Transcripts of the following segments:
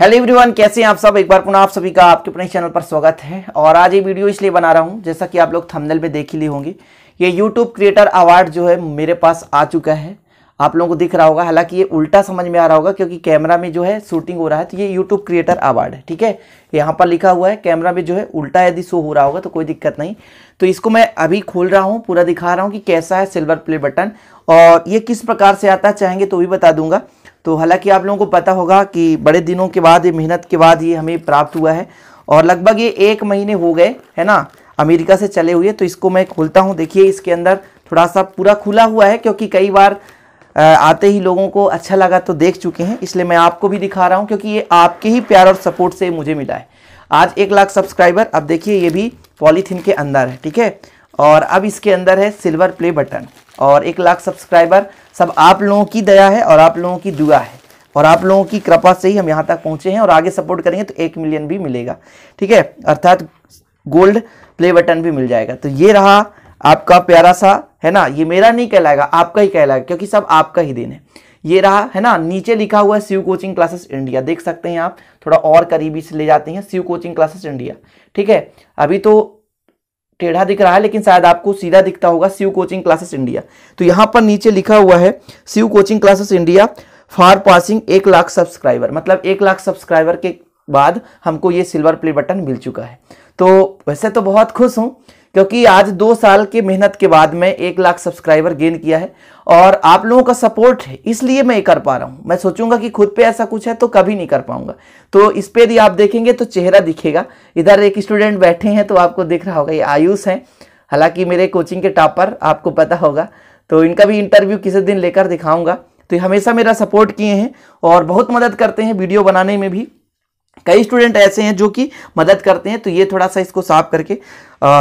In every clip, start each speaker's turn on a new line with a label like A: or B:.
A: hello everyone कैसे हैं आप सब एक बार पुनः आप सभी का आपके अपने चैनल पर स्वागत है और आज ये वीडियो इसलिए बना रहा हूं जैसा कि आप लोग थंबनेल में देख ही लिए होंगे ये यूट्यूब क्रिएटर अवार्ड जो है मेरे पास आ चुका है आप लोगों को दिख रहा होगा हालांकि ये उल्टा समझ में आ रहा होगा क्योंकि कैमरा में जो है शूटिंग हो रहा है तो ये यूट्यूब क्रिएटर अवार्ड है ठीक है यहाँ पर लिखा हुआ है कैमरा में जो है उल्टा यदि शो हो रहा होगा तो कोई दिक्कत नहीं तो इसको मैं अभी खोल रहा हूँ पूरा दिखा रहा हूँ कि कैसा है सिल्वर प्ले बटन और ये किस प्रकार से आता चाहेंगे तो भी बता दूंगा तो हालांकि आप लोगों को पता होगा कि बड़े दिनों के बाद मेहनत के बाद ये हमें प्राप्त हुआ है और लगभग ये एक महीने हो गए है ना अमेरिका से चले हुए तो इसको मैं खोलता हूँ देखिए इसके अंदर थोड़ा सा पूरा खुला हुआ है क्योंकि कई बार आते ही लोगों को अच्छा लगा तो देख चुके हैं इसलिए मैं आपको भी दिखा रहा हूँ क्योंकि ये आपके ही प्यार और सपोर्ट से मुझे मिला है आज एक लाख सब्सक्राइबर अब देखिए ये भी पॉलीथीन के अंदर है ठीक है और अब इसके अंदर है सिल्वर प्ले बटन और एक लाख सब्सक्राइबर सब आप लोगों की दया है और आप लोगों की दुआ है और आप लोगों की कृपा से ही हम यहाँ तक पहुँचे हैं और आगे सपोर्ट करेंगे तो एक मिलियन भी मिलेगा ठीक है अर्थात गोल्ड प्ले बटन भी मिल जाएगा तो ये रहा आपका प्यारा सा है ना ये मेरा नहीं कहलाएगा आपका ही कहलाएगा क्योंकि सब आपका ही दिन है ये रहा है ना नीचे लिखा हुआ है शिव कोचिंग क्लासेस इंडिया देख सकते हैं आप थोड़ा और करीबी से ले जाते हैं शिव कोचिंग क्लासेस इंडिया ठीक है अभी तो टेढ़ा दिख रहा है लेकिन शायद आपको सीधा दिखता होगा शिव कोचिंग क्लासेस इंडिया तो यहाँ पर नीचे लिखा हुआ है Shiv coaching classes India for passing एक लाख सब्सक्राइबर मतलब एक लाख सब्सक्राइबर के बाद हमको ये सिल्वर प्ले बटन मिल चुका है तो वैसे तो बहुत खुश हूँ क्योंकि आज दो साल के मेहनत के बाद मैं एक लाख सब्सक्राइबर गेन किया है और आप लोगों का सपोर्ट है इसलिए मैं ये कर पा रहा हूँ मैं सोचूंगा कि खुद पे ऐसा कुछ है तो कभी नहीं कर पाऊंगा तो इस पर यदि आप देखेंगे तो चेहरा दिखेगा इधर एक स्टूडेंट बैठे हैं तो आपको दिख रहा होगा ये आयुष हैं हालांकि मेरे कोचिंग के टॉपर आपको पता होगा तो इनका भी इंटरव्यू किसी दिन लेकर दिखाऊंगा तो हमेशा मेरा सपोर्ट किए हैं और बहुत मदद करते हैं वीडियो बनाने में भी कई स्टूडेंट ऐसे हैं जो कि मदद करते हैं तो ये थोड़ा सा इसको साफ करके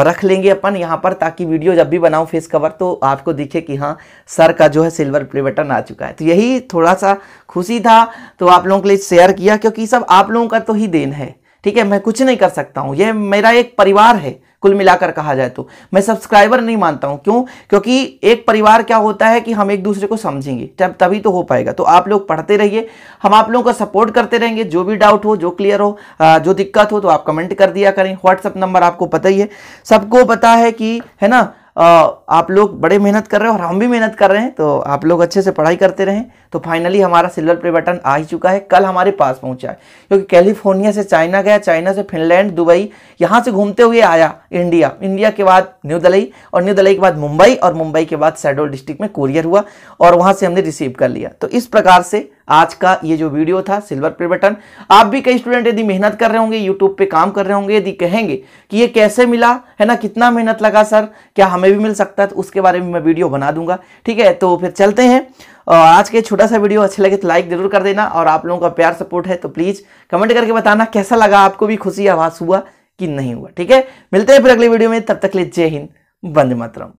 A: रख लेंगे अपन यहाँ पर ताकि वीडियो जब भी बनाऊँ फेस कवर तो आपको दिखे कि हाँ सर का जो है सिल्वर प्ले बटन आ चुका है तो यही थोड़ा सा खुशी था तो आप लोगों के लिए शेयर किया क्योंकि सब आप लोगों का तो ही देन है ठीक है मैं कुछ नहीं कर सकता हूं यह मेरा एक परिवार है कुल मिलाकर कहा जाए तो मैं सब्सक्राइबर नहीं मानता हूं क्यों क्योंकि एक परिवार क्या होता है कि हम एक दूसरे को समझेंगे तभी तो हो पाएगा तो आप लोग पढ़ते रहिए हम आप लोगों का सपोर्ट करते रहेंगे जो भी डाउट हो जो क्लियर हो जो दिक्कत हो तो आप कमेंट कर दिया करें व्हाट्सअप नंबर आपको पता ही है सबको पता है कि है ना आप लोग बड़े मेहनत कर रहे हो और हम भी मेहनत कर रहे हैं तो आप लोग अच्छे से पढ़ाई करते रहें तो फाइनली हमारा सिल्वर प्ले बटन आ ही चुका है कल हमारे पास पहुंचा है क्योंकि कैलिफोर्निया से चाइना गया चाइना से फिनलैंड दुबई यहाँ से घूमते हुए आया इंडिया इंडिया के बाद न्यू दिल्ली और न्यू दिल्ली के बाद मुंबई और मुंबई के बाद शेडोल डिस्ट्रिक्ट में कोरियर हुआ और वहाँ से हमने रिसीव कर लिया तो इस प्रकार से आज का ये जो वीडियो था सिल्वर प्ले बटन आप भी कई स्टूडेंट यदि मेहनत कर रहे होंगे यूट्यूब पे काम कर रहे होंगे यदि कहेंगे कि ये कैसे मिला है ना कितना मेहनत लगा सर क्या हमें भी मिल सकता है तो उसके बारे में मैं वीडियो बना दूंगा ठीक है तो फिर चलते हैं और आज के छोटा सा वीडियो अच्छा लगे तो लाइक जरूर कर देना और आप लोगों का प्यार सपोर्ट है तो प्लीज़ कमेंट करके बताना कैसा लगा आपको भी खुशी आवास हुआ कि नहीं हुआ ठीक है मिलते हैं फिर अगले वीडियो में तब तक ले जय हिंद बंद मातरम